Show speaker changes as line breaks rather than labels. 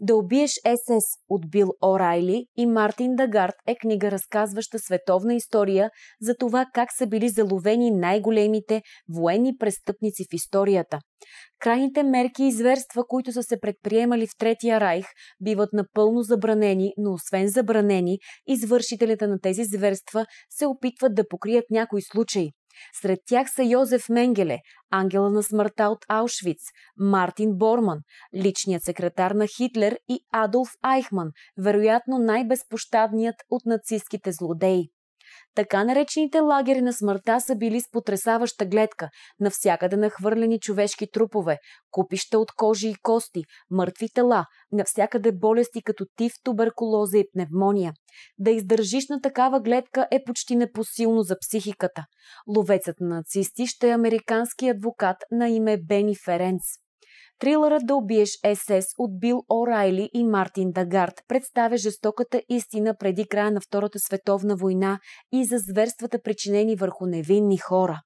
Да убиеш СС от Бил Орайли и Мартин Дагард е книга разказваща световна история за това как са били заловени най-големите военни престъпници в историята. Крайните мерки и зверства, които са се предприемали в Третия райх, биват напълно забранени, но освен забранени, извършителите на тези зверства се опитват да покрият някои случаи. Сред тях са Йозеф Менгеле, ангела на смъртта от Аушвиц, Мартин Борман, личният секретар на Хитлер и Адолф Айхман, вероятно най-безпощадният от нацистските злодеи. Така наречените лагери на смъртта са били с потрясаваща гледка, навсякъде нахвърлени човешки трупове, купища от кожи и кости, мъртви тела, навсякъде болести като тиф, туберкулоза и пневмония. Да издържиш на такава гледка е почти непосилно за психиката. Ловецът на нацисти ще е американски адвокат на име Бени Ференц. Трилърът да убиеш СС от Бил О'Райли и Мартин Дагард представя жестоката истина преди края на Втората световна война и за зверствата причинени върху невинни хора.